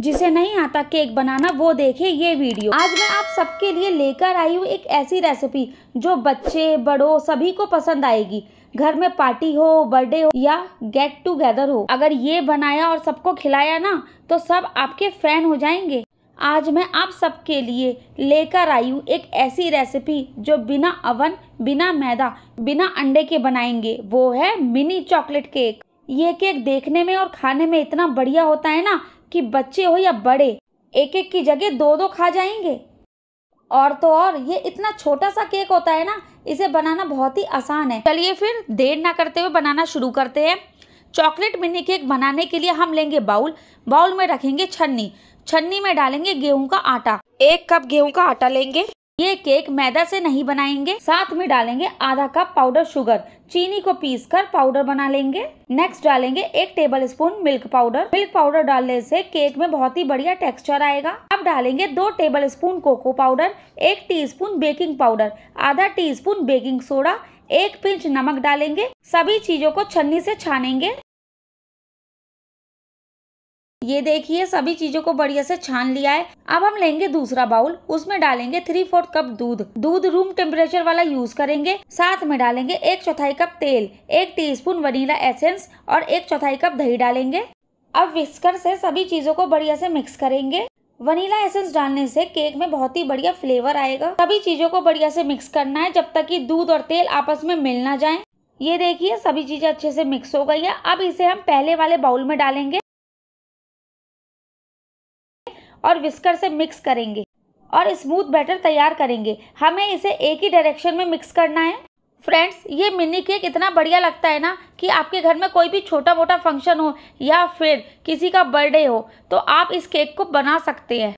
जिसे नहीं आता केक बनाना वो देखे ये वीडियो आज मैं आप सबके लिए लेकर आई हूँ एक ऐसी रेसिपी जो बच्चे बड़ों सभी को पसंद आएगी घर में पार्टी हो बर्थडे हो या गेट टूगेदर हो अगर ये बनाया और सबको खिलाया ना तो सब आपके फैन हो जाएंगे आज मैं आप सबके लिए लेकर आई हूँ एक ऐसी रेसिपी जो बिना अवन बिना मैदा बिना अंडे के बनाएंगे वो है मिनी चॉकलेट केक ये केक देखने में और खाने में इतना बढ़िया होता है ना कि बच्चे हो या बड़े एक एक की जगह दो दो खा जाएंगे और तो और ये इतना छोटा सा केक होता है ना इसे बनाना बहुत ही आसान है चलिए फिर देर ना करते हुए बनाना शुरू करते हैं चॉकलेट मिनी केक बनाने के लिए हम लेंगे बाउल बाउल में रखेंगे छन्नी छन्नी में डालेंगे गेहूं का आटा एक कप गेहूं का आटा लेंगे ये केक मैदा से नहीं बनाएंगे साथ में डालेंगे आधा कप पाउडर शुगर चीनी को पीस कर पाउडर बना लेंगे नेक्स्ट डालेंगे एक tablespoon milk powder milk powder डालने से केक में बहुत ही बढ़िया टेक्सचर आएगा अब डालेंगे दो टेबल स्पून कोको पाउडर एक टीस्पून बेकिंग पाउडर आधा टी बेकिंग सोडा एक पिंच नमक डालेंगे सभी चीजों को छन्नी से छानेंगे ये देखिए सभी चीजों को बढ़िया से छान लिया है अब हम लेंगे दूसरा बाउल उसमें डालेंगे थ्री फोर्थ कप दूध दूध रूम टेम्परेचर वाला यूज करेंगे साथ में डालेंगे एक चौथाई कप तेल एक टीस्पून वनीला एसेंस और एक चौथाई कप दही डालेंगे अब विस्कर से सभी चीजों को बढ़िया से मिक्स करेंगे वनीला एसेंस डालने से केक में बहुत ही बढ़िया फ्लेवर आएगा सभी चीज़ों को बढ़िया से मिक्स करना है जब तक की दूध और तेल आपस में मिल ना जाए ये देखिए सभी चीज़ें अच्छे से मिक्स हो गई है अब इसे हम पहले वाले बाउल में डालेंगे और विस्कर से मिक्स करेंगे और स्मूथ बैटर तैयार करेंगे हमें इसे एक ही डायरेक्शन में मिक्स करना है फ्रेंड्स ये मिनी केक इतना बढ़िया लगता है ना कि आपके घर में कोई भी छोटा मोटा फंक्शन हो या फिर किसी का बर्थडे हो तो आप इस केक को बना सकते हैं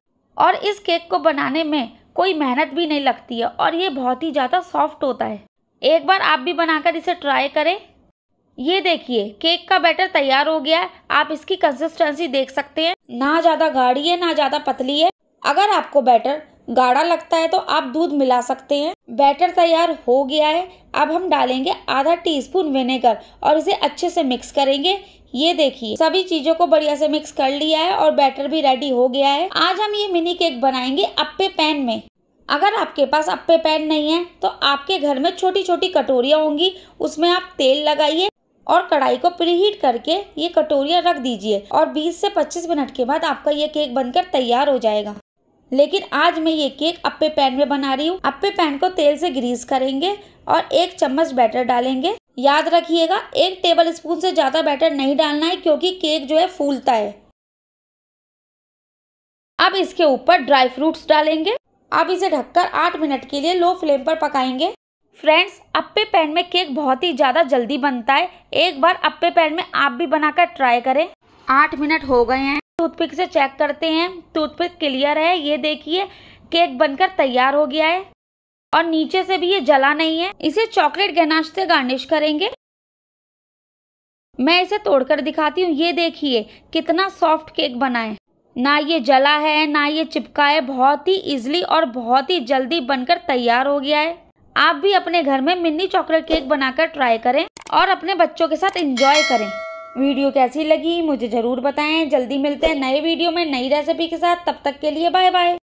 और इस केक को बनाने में कोई मेहनत भी नहीं लगती है और ये बहुत ही ज़्यादा सॉफ्ट होता है एक बार आप भी बनाकर इसे ट्राई करें ये देखिए केक का बैटर तैयार हो गया है आप इसकी कंसिस्टेंसी देख सकते हैं ना ज़्यादा गाढ़ी है ना ज़्यादा पतली है अगर आपको बैटर गाढ़ा लगता है तो आप दूध मिला सकते हैं बैटर तैयार हो गया है अब हम डालेंगे आधा टीस्पून विनेगर और इसे अच्छे से मिक्स करेंगे ये देखिए सभी चीज़ों को बढ़िया से मिक्स कर लिया है और बैटर भी रेडी हो गया है आज हम ये मिनी केक बनाएंगे अप्पे पैन में अगर आपके पास अप्पे पैन नहीं है तो आपके घर में छोटी छोटी कटोरियाँ होंगी उसमें आप तेल लगाइए और कढ़ाई को प्रीहीट करके ये कटोरियाँ रख दीजिए और 20 से 25 मिनट के बाद आपका ये केक बनकर तैयार हो जाएगा लेकिन आज मैं ये केक अप्पे पैन में बना रही हूँ अप्पे पैन को तेल से ग्रीस करेंगे और एक चम्मच बैटर डालेंगे याद रखिएगा एक टेबल स्पून से ज़्यादा बैटर नहीं डालना है क्योंकि केक जो है फूलता है अब इसके ऊपर ड्राई फ्रूट्स डालेंगे अब इसे ढककर आठ मिनट के लिए लो फ्लेम पर पकाएंगे फ्रेंड्स अप्पे पैन में केक बहुत ही ज़्यादा जल्दी बनता है एक बार अप्पे पैन में आप भी बनाकर ट्राई करें आठ मिनट हो गए हैं टूथपिक से चेक करते हैं टूथपिक क्लियर है ये देखिए केक बनकर तैयार हो गया है और नीचे से भी ये जला नहीं है इसे चॉकलेट गनाश से गार्निश करेंगे मैं इसे तोड़कर दिखाती हूँ ये देखिए कितना सॉफ्ट केक बना है ना ये जला है ना ये चिपका है बहुत ही इजली और बहुत ही जल्दी बनकर तैयार हो गया है आप भी अपने घर में मिनी चॉकलेट केक बनाकर ट्राई करें और अपने बच्चों के साथ इंजॉय करें वीडियो कैसी लगी मुझे ज़रूर बताएं जल्दी मिलते हैं नए वीडियो में नई रेसिपी के साथ तब तक के लिए बाय बाय